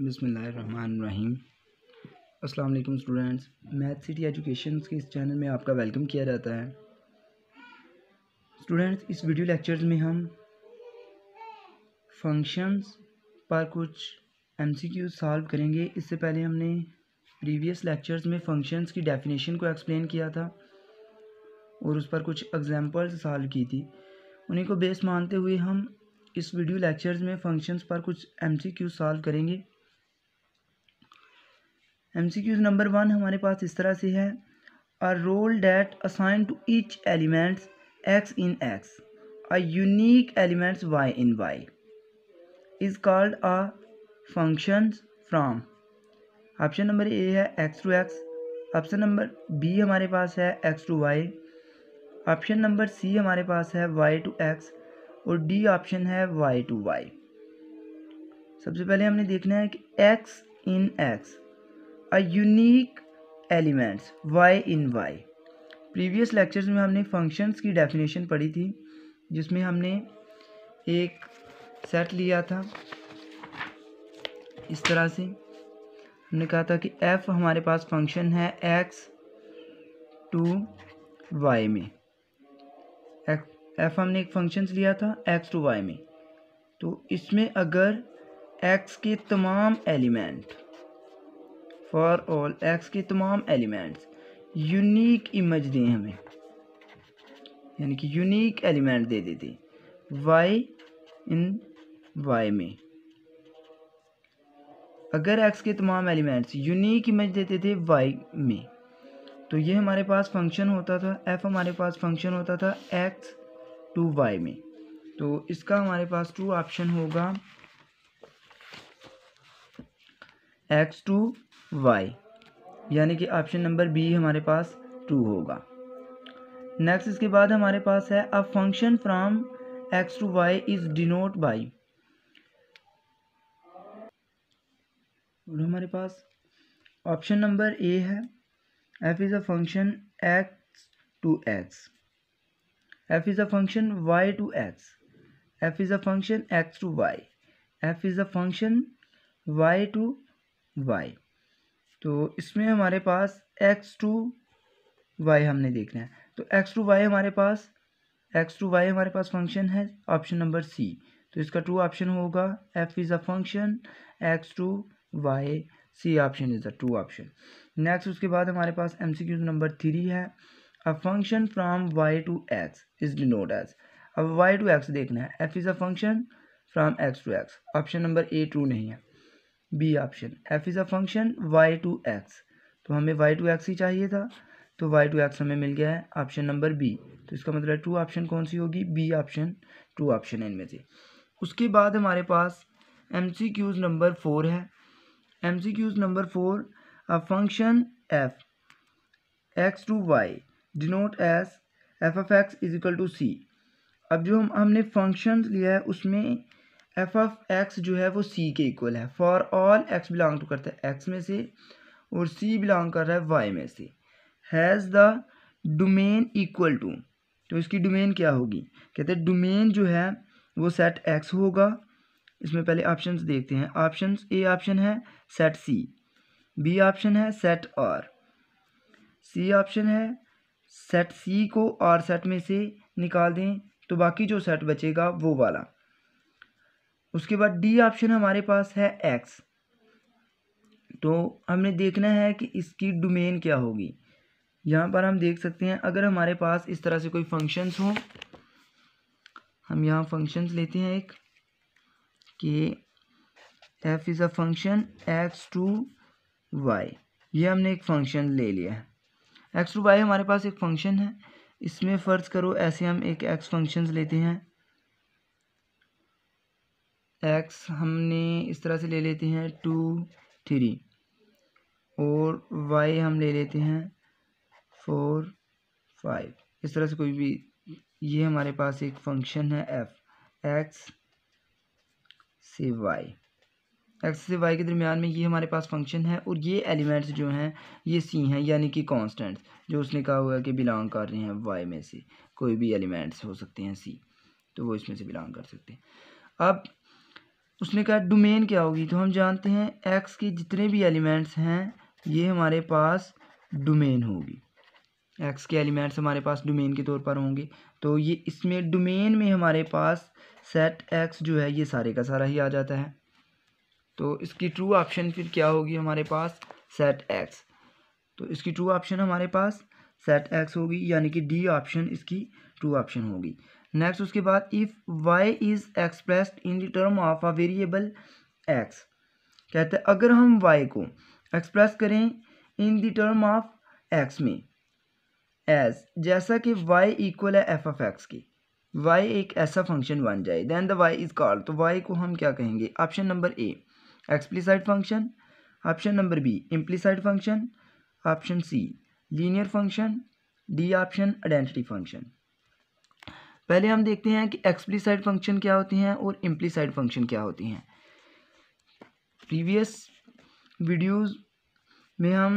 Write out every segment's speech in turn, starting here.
बसमीम अस्सलाम वालेकुम स्टूडेंट्स मैथ सिटी एजुकेशन के इस चैनल में आपका वेलकम किया जाता है स्टूडेंट्स इस वीडियो लेक्चर में हम फंक्शंस पर कुछ एमसीक्यू सॉल्व करेंगे इससे पहले हमने प्रीवियस लेक्चर्स में फंक्शंस की डेफिनेशन को एक्सप्लेन किया था और उस पर कुछ एग्जांपल्स सॉल्व की थी उन्हीं को बेस मानते हुए हम इस वीडियो लेक्चर्स में फंक्शंस पर कुछ एम सॉल्व करेंगे M C Qs number one हमारे पास इस तरह से है R rule that assign to each elements X in X a unique elements Y in Y is called a function from option number A है X to X option number B हमारे पास है X to Y option number C हमारे पास है Y to X और D option है Y to Y सबसे पहले हमने देखना है कि X in X a unique elements Y in Y previous lectures में हमने फंक्शंस की डेफिनेशन पढ़ी थी जिसमें हमने एक सेट लिया था इस तरह से हमने कहा था कि एफ़ हमारे पास फंक्शन है एक्स टू वाई में एफ हमने एक फंक्शंस लिया था एक्स टू वाई में तो इसमें अगर एक्स के तमाम एलिमेंट फॉर ऑल एक्स के तमाम एलिमेंट्स यूनिक इमेज दें हमें यानी कि यूनिक एलिमेंट दे देते वाई इन वाई में अगर एक्स के तमाम एलिमेंट्स यूनिक इमेज देते थे वाई में तो ये हमारे पास फंक्शन होता था एफ हमारे पास फंक्शन होता था एक्स टू वाई में तो इसका हमारे पास टू ऑप्शन होगा एक्स टू वाई यानी कि ऑप्शन नंबर बी हमारे पास टू होगा नेक्स्ट इसके बाद हमारे पास है a function from X to Y is denote by और हमारे पास ऑप्शन नंबर ए है F is a function X to X F is a function Y to X F is a function X to Y F is a function Y to Y तो इसमें हमारे पास x to Y हमने देखना है तो x to Y हमारे पास x to Y हमारे पास फंक्शन है ऑप्शन नंबर सी तो इसका ट्रू ऑप्शन होगा F is a function X to Y C option is a true option next उसके बाद हमारे पास M C Q number three है a function from Y to X is denote as अब Y to X देखना है F is a function from X to X option number A true नहीं है B option F is a function Y to X तो हमें Y to x ही चाहिए था तो वाई टू एक्स हमें मिल गया है ऑप्शन नंबर बी तो इसका मतलब टू ऑप्शन कौन सी होगी बी ऑप्शन टू ऑप्शन है इनमें से उसके बाद हमारे पास M C Qs number four है M C Qs number four a function F X to Y denote as F F X is equal to C अब जो हम हमने फंक्शन लिया है उसमें एफ ऑफ एक्स जो है वो सी के इक्वल है for all X belong to करता है एक्स में से और सी बिलोंग कर रहा है वाई में से has the domain equal to तो इसकी डोमेन क्या होगी कहते हैं डोमेन जो है वो सेट एक्स होगा इसमें पहले ऑप्शंस देखते हैं ऑप्शंस ए ऑप्शन है सेट सी बी ऑप्शन है सेट आर सी ऑप्शन है सेट सी को आर सेट में से निकाल दें तो बाकी जो सेट बचेगा वो वाला उसके बाद डी ऑप्शन हमारे पास है एक्स तो हमने देखना है कि इसकी डोमेन क्या होगी यहाँ पर हम देख सकते हैं अगर हमारे पास इस तरह से कोई फंक्शंस हो हम यहाँ फंक्शंस लेते हैं एक कि F is a function X to Y ये हमने एक फंक्शन ले लिया है एक्स टू वाई हमारे पास एक फंक्शन है इसमें फ़र्ज़ करो ऐसे हम एक एक्स फंक्शंस लेते हैं एक्स हमने इस तरह से ले लेते हैं टू थ्री और वाई हम ले लेते हैं फोर फाइव इस तरह से कोई भी ये हमारे पास एक फंक्शन है एफ एक्स से वाई एक्स से वाई के दरमियान में ये हमारे पास फंक्शन है और ये एलिमेंट्स जो हैं ये सी हैं यानी कि कांस्टेंट्स जो उसने कहा हुआ है कि बिलोंग कर रहे हैं वाई में से कोई भी एलिमेंट्स हो सकते हैं सी तो वो इसमें से बिलोंग कर सकते हैं अब उसने कहा डोमेन क्या होगी तो हम जानते हैं एक्स के जितने भी एलिमेंट्स हैं ये हमारे पास डोमेन होगी एक्स के एलिमेंट्स हमारे पास डोमेन के तौर पर होंगे तो ये इसमें डोमेन में हमारे पास सेट एक्स जो है ये सारे का सारा ही आ जाता है तो इसकी ट्रू ऑप्शन फिर क्या होगी हमारे पास सेट एक्स तो इसकी ट्रू ऑप्शन हमारे पास सेट एक्स होगी यानी कि डी ऑप्शन इसकी ट्रू ऑप्शन होगी नेक्स्ट उसके बाद if Y is expressed in the term of a variable X कहते हैं अगर हम वाई को एक्सप्रेस करें in the term of X में एज जैसा कि वाई इक्वल है एफ ऑफ एक्स की वाई एक ऐसा फंक्शन बन जाए then the Y is call तो वाई को हम क्या कहेंगे option number A explicit function option number B implicit function option C linear function D option identity function पहले हम देखते हैं कि एक्सप्लीसाइड फंक्शन क्या होती हैं और इम्प्लीसाइड फंक्शन क्या होती हैं प्रीवियस वीडियोस में हम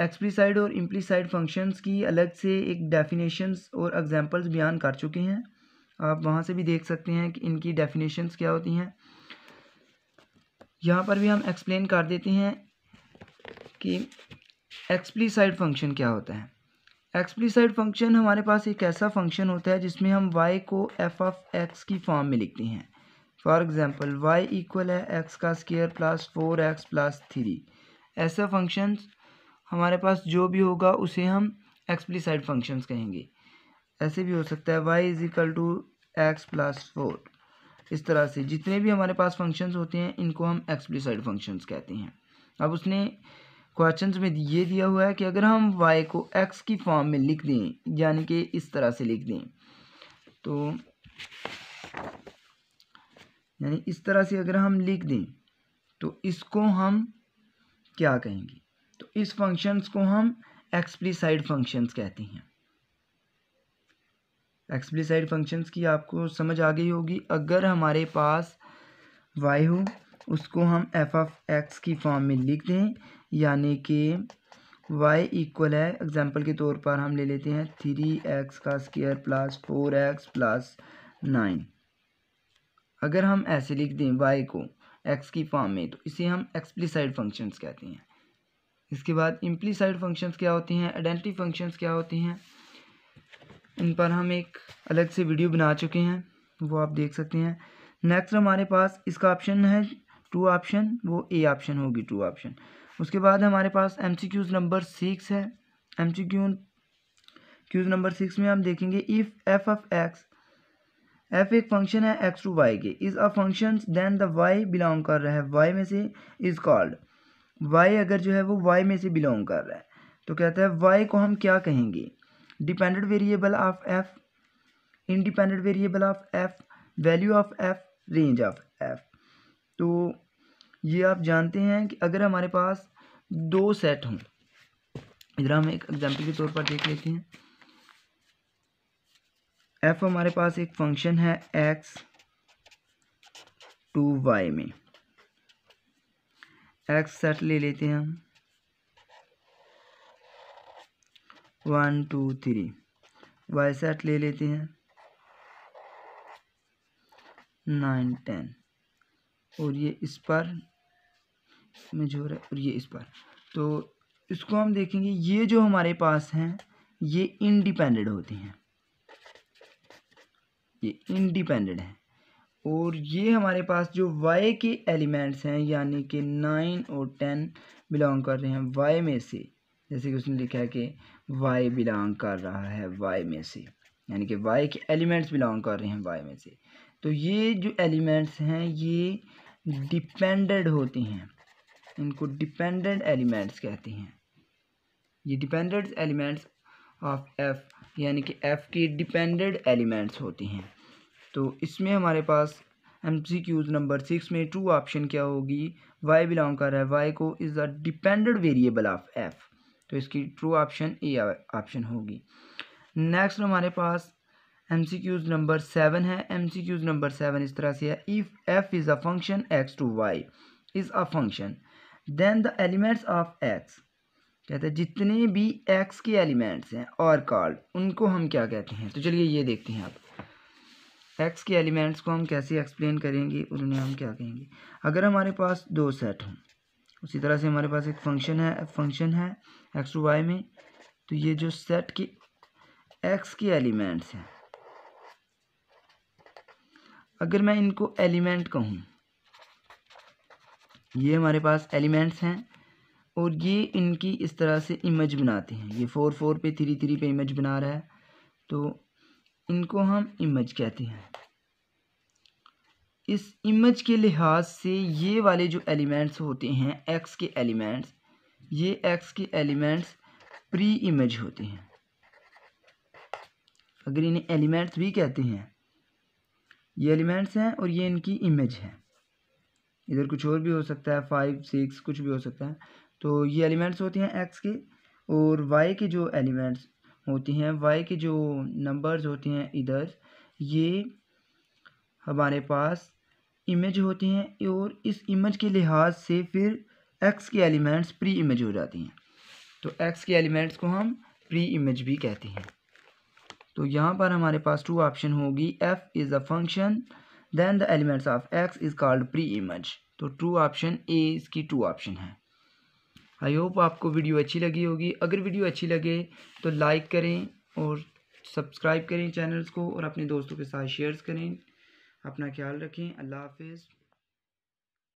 एक्सप्लीसाइड और इम्प्लीसाइड फंक्शंस की अलग से एक डेफिनेशंस और एग्जांपल्स बयान कर चुके हैं आप वहाँ से भी देख सकते हैं कि इनकी डेफिनेशंस क्या होती हैं यहाँ पर भी हम एक्सप्लेन कर देते हैं कि एक्सप्लीसाइड फंक्शन क्या होता है एक्सप्लिसाइड फंक्शन हमारे पास एक ऐसा फंक्शन होता है जिसमें हम y को एफ ऑफ एक्स की फॉर्म में लिखते हैं फॉर एग्जांपल y इक्वल है x का square plus four X plus three ऐसा फंक्शन हमारे पास जो भी होगा उसे हम एक्सप्लिसाइड फंक्शंस कहेंगे ऐसे भी हो सकता है y is equal to X plus four इस तरह से जितने भी हमारे पास फंक्शंस होते हैं इनको हम एक्सप्लिसाइड फंक्शंस कहते हैं अब उसने क्वेश्चन में ये दिया हुआ है कि अगर हम वाई को एक्स की फॉर्म में लिख दें यानी कि इस तरह से लिख दें तो यानी इस तरह से अगर हम लिख दें तो इसको हम क्या कहेंगे तो इस फंक्शंस को हम एक्सप्लीसाइड फंक्शंस कहते हैं एक्सप्लीसाइड फंक्शंस की आपको समझ आ गई होगी अगर हमारे पास वाई हो उसको हम एफ ऑफ एक्स की फॉर्म में लिख दें यानी कि y इक्वल है एग्जाम्पल के तौर पर हम ले लेते हैं थ्री एक्स का square plus four X plus nine अगर हम ऐसे लिख दें y को x की फॉर्म में तो इसे हम एक्सप्लिसाइड फंक्शंस कहते हैं इसके बाद इम्प्लीसाइड फंक्शंस क्या होते हैं आइडेंटिटी फंक्शंस क्या होते हैं इन पर हम एक अलग से वीडियो बना चुके हैं वो आप देख सकते हैं नेक्स्ट हमारे पास इसका ऑप्शन है टू ऑप्शन वो ए ऑप्शन होगी टू ऑप्शन उसके बाद हमारे पास M C Qs number six है M C Q Qs number six में हम देखेंगे if F of X F एक फंक्शन है एक्स टू वाई के is a function then the Y belong कर रहा है वाई में से इज़ कॉल्ड वाई अगर जो है वो वाई में से बिलोंग कर रहा है तो कहता है वाई को हम क्या कहेंगे dependent variable of F independent variable of F value of F range of F तो ये आप जानते हैं कि अगर हमारे पास दो सेट हों इधर हम एक एग्जाम्पल के तौर पर देख लेते हैं एफ हमारे पास एक फंक्शन है एक्स टू वाई में एक्स सेट ले लेते हैं हम one two three Y set ले लेते हैं नाइन टेन और ये इस पर में जो है और ये इस पर तो इसको हम देखेंगे ये जो हमारे पास हैं ये इंडिपेंडेंट होती हैं ये इंडिपेंडेंट हैं और ये हमारे पास जो वाई के एलिमेंट्स हैं यानी कि नाइन और टेन बिलोंग कर रहे हैं वाई में से जैसे कि उसने लिखा है कि वाई बिलोंग कर रहा है वाई में से यानी कि वाई के एलिमेंट्स बिलोंग कर रहे हैं वाई में से तो ये जो एलिमेंट्स हैं ये डिपेंडेंट होती हैं इनको डिपेंडेंट एलिमेंट्स कहते हैं ये डिपेंडेंट एलिमेंट्स ऑफ एफ़ यानी कि एफ़ की डिपेंडेंट एलिमेंट्स होती हैं तो इसमें हमारे पास M C Qs number six में ट्रू ऑप्शन क्या होगी वाई बिलोंग कर रहा है वाई को is a dependent variable of F तो इसकी ट्रू ऑप्शन ए ऑप्शन होगी नेक्स्ट हमारे पास M C Qs number seven है M C Qs number seven इस तरह से है if F is a function X to Y is a function then the elements of X कहते हैं जितने भी एक्स के एलिमेंट्स हैं और कॉल्ड उनको हम क्या कहते हैं तो चलिए ये देखते हैं आप एक्स के एलिमेंट्स को हम कैसे एक्सप्लेन करेंगे और उन्हें हम क्या कहेंगे अगर हमारे पास दो सेट हों उसी तरह से हमारे पास एक फंक्शन है फंक्शन है एक्स टू वाई में तो ये जो सेट के एक्स के एलिमेंट्स हैं अगर मैं इनको एलिमेंट कहूँ ये हमारे पास एलिमेंट्स हैं और ये इनकी इस तरह से इमेज बनाते हैं ये फोर फोर पे थ्री थ्री पे इमेज बना रहा है तो इनको हम इमेज कहते हैं इस इमेज के लिहाज से ये वाले जो एलिमेंट्स होते हैं एक्स के एलिमेंट्स ये एक्स के एलिमेंट्स प्री इमेज होते हैं अगर इन्हें एलिमेंट्स भी कहते हैं ये एलिमेंट्स हैं और ये इनकी इमेज है इधर कुछ और भी हो सकता है फाइव सिक्स कुछ भी हो सकता है तो ये एलिमेंट्स होते हैं एक्स के और वाई के जो एलिमेंट्स होते हैं वाई के जो नंबर्स होते हैं इधर ये हमारे पास इमेज होती हैं और इस इमेज के लिहाज से फिर एक्स के एलिमेंट्स प्री इमेज हो जाती हैं तो एक्स के एलिमेंट्स को हम प्री इमेज भी कहते हैं तो यहाँ पर हमारे पास टू ऑप्शन होगी F is a function then the elements of X is called pre image तो ट्रू ऑप्शन ए इसकी ट्रू ऑप्शन है आई होप आपको वीडियो अच्छी लगी होगी अगर वीडियो अच्छी लगे तो लाइक करें और सब्सक्राइब करें चैनल्स को और अपने दोस्तों के साथ शेयर्स करें अपना ख्याल रखें अल्लाह हाफिज़